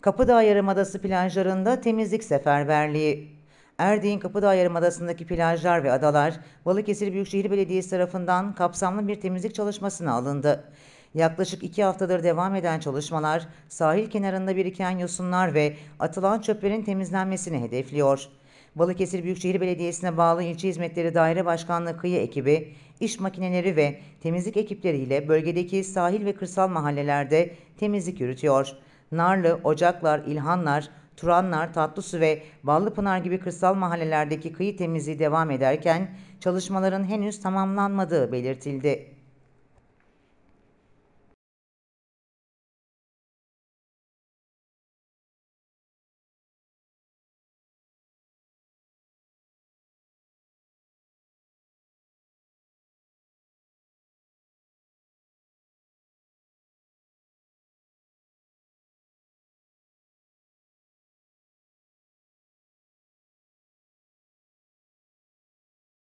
Kapıdağ Yarımadası plajlarında temizlik seferberliği Erdeğin Kapıdağ Yarımadası'ndaki plajlar ve adalar Balıkesir Büyükşehir Belediyesi tarafından kapsamlı bir temizlik çalışmasına alındı. Yaklaşık iki haftadır devam eden çalışmalar sahil kenarında biriken yosunlar ve atılan çöplerin temizlenmesini hedefliyor. Balıkesir Büyükşehir Belediyesi'ne bağlı İlçe Hizmetleri Daire Başkanlığı Kıyı Ekibi, iş makineleri ve temizlik ekipleriyle bölgedeki sahil ve kırsal mahallelerde temizlik yürütüyor. Narlı, Ocaklar, İlhanlar, Turanlar, Tatlısu ve Ballıpınar gibi kırsal mahallelerdeki kıyı temizliği devam ederken çalışmaların henüz tamamlanmadığı belirtildi.